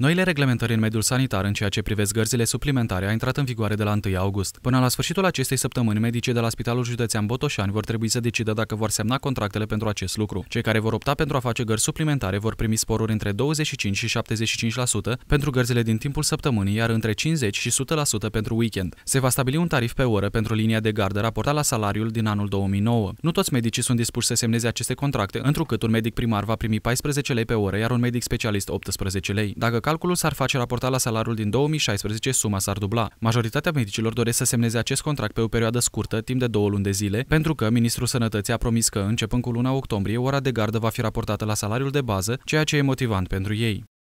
Noile reglementări în mediul sanitar în ceea ce privesc gărzile suplimentare a intrat în vigoare de la 1 august. Până la sfârșitul acestei săptămâni, medicii de la Spitalul Județean Botoșani vor trebui să decidă dacă vor semna contractele pentru acest lucru. Cei care vor opta pentru a face gărzi suplimentare vor primi sporuri între 25 și 75% pentru gărzile din timpul săptămânii, iar între 50 și 100% pentru weekend. Se va stabili un tarif pe oră pentru linia de gardă raportat la salariul din anul 2009. Nu toți medicii sunt dispuși să semneze aceste contracte, întrucât un medic primar va primi 14 lei pe oră, iar un medic specialist 18 lei. Dacă calculul s-ar face raportat la salariul din 2016, suma s-ar dubla. Majoritatea medicilor doresc să semneze acest contract pe o perioadă scurtă, timp de două luni de zile, pentru că Ministrul Sănătății a promis că, începând cu luna octombrie, ora de gardă va fi raportată la salariul de bază, ceea ce e motivant pentru ei.